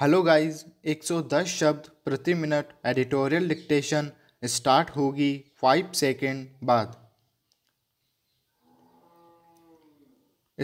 hello guys 110 शब्द प्रति minute editorial dictation start होगी फाइव सेकेंड बाद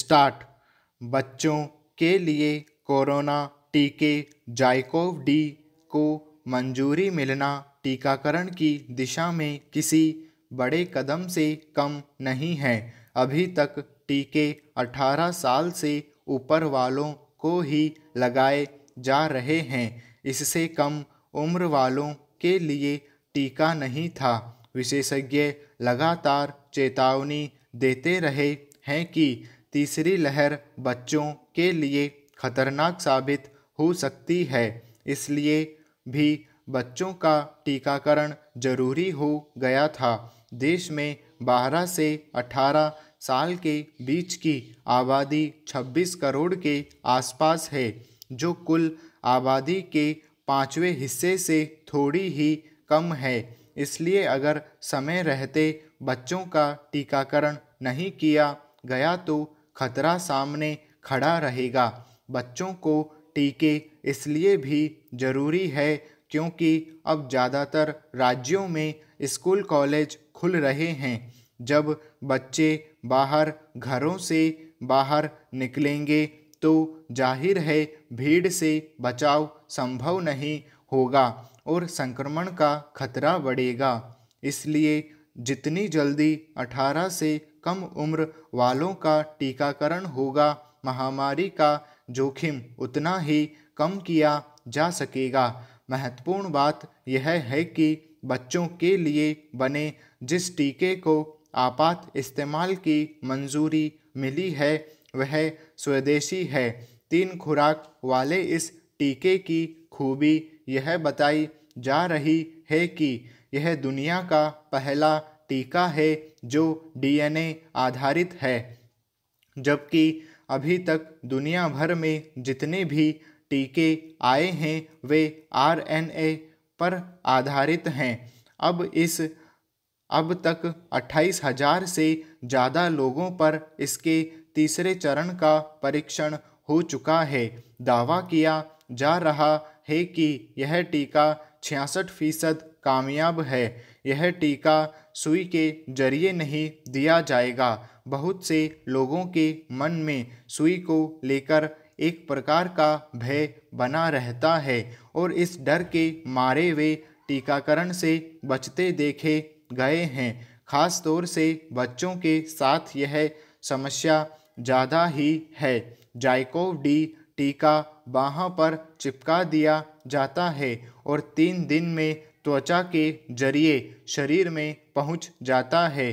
स्टार्ट बच्चों के लिए कोरोना टीके जाइकोव डी को मंजूरी मिलना टीकाकरण की दिशा में किसी बड़े कदम से कम नहीं है अभी तक टीके 18 साल से ऊपर वालों को ही लगाए जा रहे हैं इससे कम उम्र वालों के लिए टीका नहीं था विशेषज्ञ लगातार चेतावनी देते रहे हैं कि तीसरी लहर बच्चों के लिए खतरनाक साबित हो सकती है इसलिए भी बच्चों का टीकाकरण जरूरी हो गया था देश में 12 से 18 साल के बीच की आबादी 26 करोड़ के आसपास है जो कुल आबादी के पाँचवें हिस्से से थोड़ी ही कम है इसलिए अगर समय रहते बच्चों का टीकाकरण नहीं किया गया तो खतरा सामने खड़ा रहेगा बच्चों को टीके इसलिए भी ज़रूरी है क्योंकि अब ज़्यादातर राज्यों में स्कूल कॉलेज खुल रहे हैं जब बच्चे बाहर घरों से बाहर निकलेंगे तो जाहिर है भीड़ से बचाव संभव नहीं होगा और संक्रमण का खतरा बढ़ेगा इसलिए जितनी जल्दी 18 से कम उम्र वालों का टीकाकरण होगा महामारी का जोखिम उतना ही कम किया जा सकेगा महत्वपूर्ण बात यह है कि बच्चों के लिए बने जिस टीके को आपात इस्तेमाल की मंजूरी मिली है वह स्वदेशी है तीन खुराक वाले इस टीके की खूबी यह बताई जा रही है कि यह दुनिया का पहला टीका है जो डीएनए आधारित है जबकि अभी तक दुनिया भर में जितने भी टीके आए हैं वे आरएनए पर आधारित हैं अब इस अब तक अट्ठाईस हजार से ज़्यादा लोगों पर इसके तीसरे चरण का परीक्षण हो चुका है दावा किया जा रहा है कि यह टीका छियासठ फीसद कामयाब है यह टीका सुई के जरिए नहीं दिया जाएगा बहुत से लोगों के मन में सुई को लेकर एक प्रकार का भय बना रहता है और इस डर के मारे वे टीकाकरण से बचते देखे गए हैं खास तौर से बच्चों के साथ यह समस्या ज़्यादा ही है जाइकोव डी टीका बाह पर चिपका दिया जाता है और तीन दिन में त्वचा के जरिए शरीर में पहुंच जाता है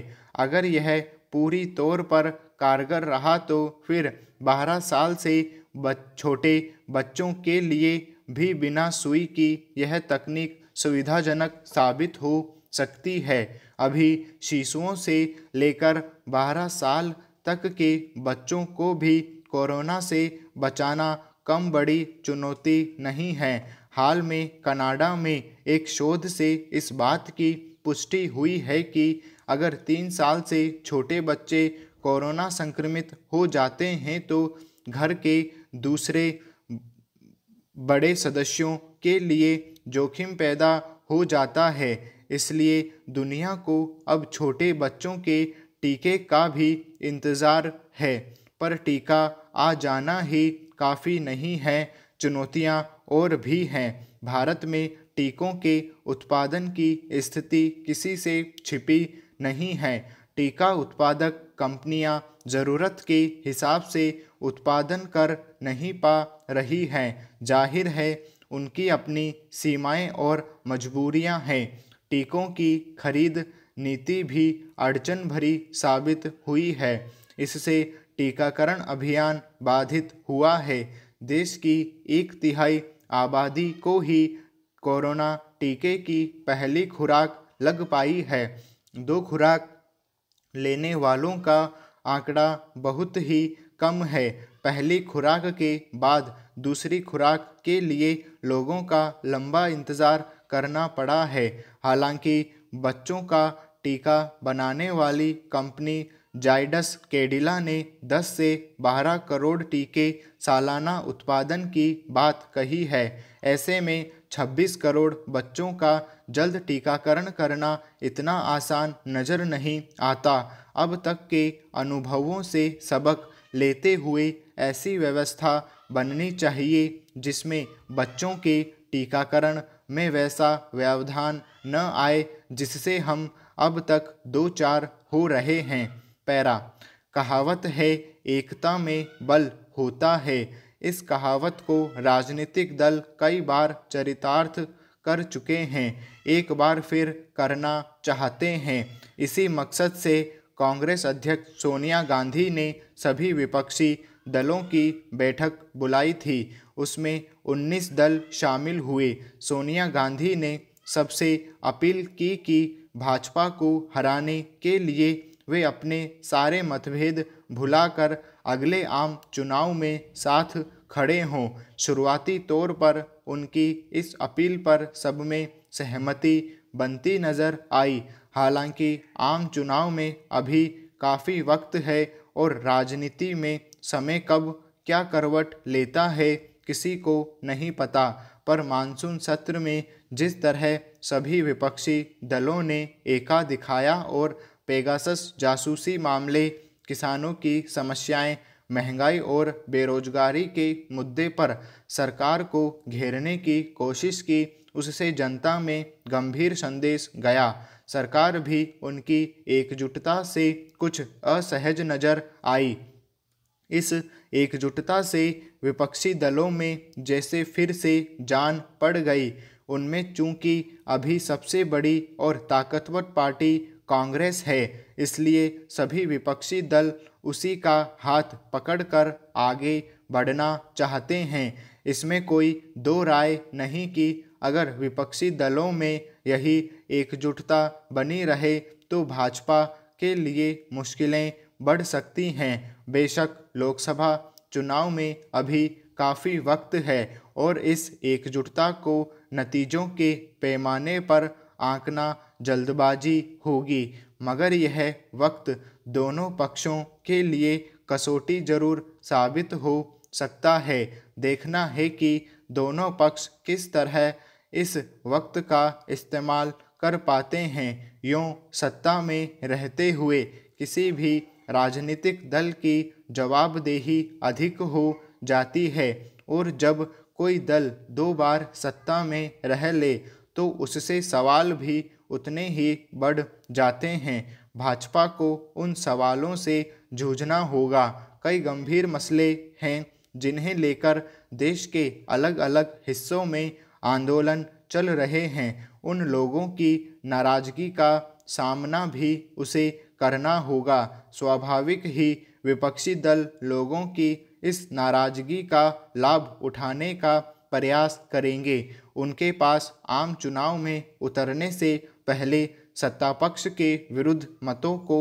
अगर यह पूरी तौर पर कारगर रहा तो फिर बारह साल से बच, छोटे बच्चों के लिए भी बिना सुई की यह तकनीक सुविधाजनक साबित हो सकती है अभी शिशुओं से लेकर बारह साल तक के बच्चों को भी कोरोना से बचाना कम बड़ी चुनौती नहीं है हाल में कनाडा में एक शोध से इस बात की पुष्टि हुई है कि अगर तीन साल से छोटे बच्चे कोरोना संक्रमित हो जाते हैं तो घर के दूसरे बड़े सदस्यों के लिए जोखिम पैदा हो जाता है इसलिए दुनिया को अब छोटे बच्चों के टीके का भी इंतज़ार है पर टीका आ जाना ही काफ़ी नहीं है चुनौतियाँ और भी हैं भारत में टीकों के उत्पादन की स्थिति किसी से छिपी नहीं है टीका उत्पादक कंपनियां ज़रूरत के हिसाब से उत्पादन कर नहीं पा रही हैं जाहिर है उनकी अपनी सीमाएं और मजबूरियां हैं टीकों की खरीद नीति भी अड़चन भरी साबित हुई है इससे टीकाकरण अभियान बाधित हुआ है देश की एक तिहाई आबादी को ही कोरोना टीके की पहली खुराक लग पाई है दो खुराक लेने वालों का आंकड़ा बहुत ही कम है पहली खुराक के बाद दूसरी खुराक के लिए लोगों का लंबा इंतज़ार करना पड़ा है हालांकि बच्चों का टीका बनाने वाली कंपनी जाइडस केडिला ने 10 से 12 करोड़ टीके सालाना उत्पादन की बात कही है ऐसे में 26 करोड़ बच्चों का जल्द टीकाकरण करना इतना आसान नज़र नहीं आता अब तक के अनुभवों से सबक लेते हुए ऐसी व्यवस्था बननी चाहिए जिसमें बच्चों के टीकाकरण में वैसा व्यवधान न आए जिससे हम अब तक दो चार हो रहे हैं पैरा कहावत है एकता में बल होता है इस कहावत को राजनीतिक दल कई बार चरितार्थ कर चुके हैं एक बार फिर करना चाहते हैं इसी मकसद से कांग्रेस अध्यक्ष सोनिया गांधी ने सभी विपक्षी दलों की बैठक बुलाई थी उसमें 19 दल शामिल हुए सोनिया गांधी ने सबसे अपील की कि भाजपा को हराने के लिए वे अपने सारे मतभेद भुलाकर अगले आम चुनाव में साथ खड़े हों शुरुआती तौर पर उनकी इस अपील पर सब में सहमति बनती नज़र आई हालांकि आम चुनाव में अभी काफ़ी वक्त है और राजनीति में समय कब क्या करवट लेता है किसी को नहीं पता पर मानसून सत्र में जिस तरह सभी विपक्षी दलों ने एका दिखाया और पेगासस जासूसी मामले किसानों की समस्याएं महंगाई और बेरोजगारी के मुद्दे पर सरकार को घेरने की कोशिश की उससे जनता में गंभीर संदेश गया सरकार भी उनकी एकजुटता से कुछ असहज नजर आई इस एकजुटता से विपक्षी दलों में जैसे फिर से जान पड़ गई उनमें चूंकि अभी सबसे बड़ी और ताकतवर पार्टी कांग्रेस है इसलिए सभी विपक्षी दल उसी का हाथ पकड़कर आगे बढ़ना चाहते हैं इसमें कोई दो राय नहीं कि अगर विपक्षी दलों में यही एकजुटता बनी रहे तो भाजपा के लिए मुश्किलें बढ़ सकती हैं बेशक लोकसभा चुनाव में अभी काफ़ी वक्त है और इस एकजुटता को नतीजों के पैमाने पर आंकना जल्दबाजी होगी मगर यह वक्त दोनों पक्षों के लिए कसौटी जरूर साबित हो सकता है देखना है कि दोनों पक्ष किस तरह इस वक्त का इस्तेमाल कर पाते हैं यूँ सत्ता में रहते हुए किसी भी राजनीतिक दल की जवाबदेही अधिक हो जाती है और जब कोई दल दो बार सत्ता में रह ले तो उससे सवाल भी उतने ही बढ़ जाते हैं भाजपा को उन सवालों से जूझना होगा कई गंभीर मसले हैं जिन्हें लेकर देश के अलग अलग हिस्सों में आंदोलन चल रहे हैं उन लोगों की नाराज़गी का सामना भी उसे करना होगा स्वाभाविक ही विपक्षी दल लोगों की इस नाराजगी का लाभ उठाने का प्रयास करेंगे उनके पास आम चुनाव में उतरने से पहले सत्ता पक्ष के विरुद्ध मतों को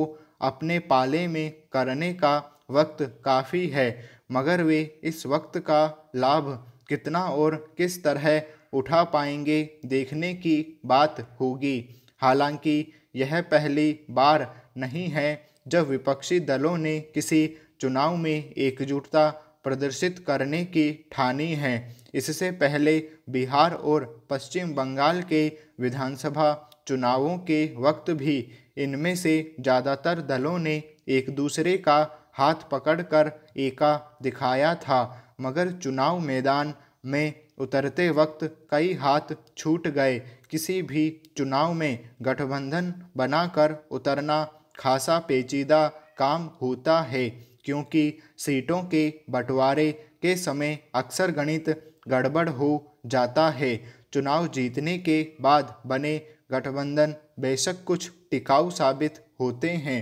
अपने पाले में करने का वक्त काफ़ी है मगर वे इस वक्त का लाभ कितना और किस तरह उठा पाएंगे देखने की बात होगी हालांकि यह पहली बार नहीं है जब विपक्षी दलों ने किसी चुनाव में एकजुटता प्रदर्शित करने की ठानी है इससे पहले बिहार और पश्चिम बंगाल के विधानसभा चुनावों के वक्त भी इनमें से ज़्यादातर दलों ने एक दूसरे का हाथ पकड़कर एका दिखाया था मगर चुनाव मैदान में उतरते वक्त कई हाथ छूट गए किसी भी चुनाव में गठबंधन बनाकर उतरना खासा पेचीदा काम होता है क्योंकि सीटों के बंटवारे के समय अक्सर गणित गड़बड़ हो जाता है चुनाव जीतने के बाद बने गठबंधन बेशक कुछ टिकाऊ साबित होते हैं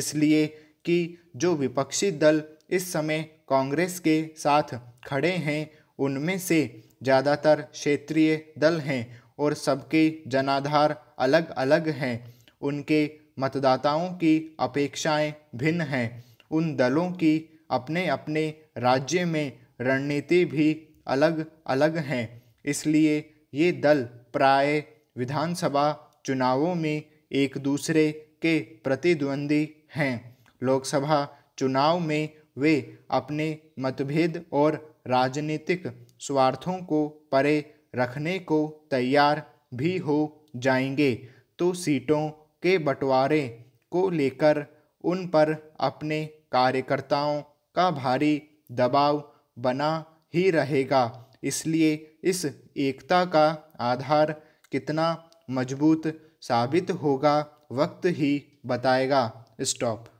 इसलिए कि जो विपक्षी दल इस समय कांग्रेस के साथ खड़े हैं उनमें से ज़्यादातर क्षेत्रीय दल हैं और सबके जनाधार अलग अलग हैं उनके मतदाताओं की अपेक्षाएं भिन्न हैं उन दलों की अपने अपने राज्य में रणनीति भी अलग अलग हैं इसलिए ये दल प्राय विधानसभा चुनावों में एक दूसरे के प्रतिद्वंदी हैं लोकसभा चुनाव में वे अपने मतभेद और राजनीतिक स्वार्थों को परे रखने को तैयार भी हो जाएंगे तो सीटों के बंटवारे को लेकर उन पर अपने कार्यकर्ताओं का भारी दबाव बना ही रहेगा इसलिए इस एकता का आधार कितना मजबूत साबित होगा वक्त ही बताएगा स्टॉप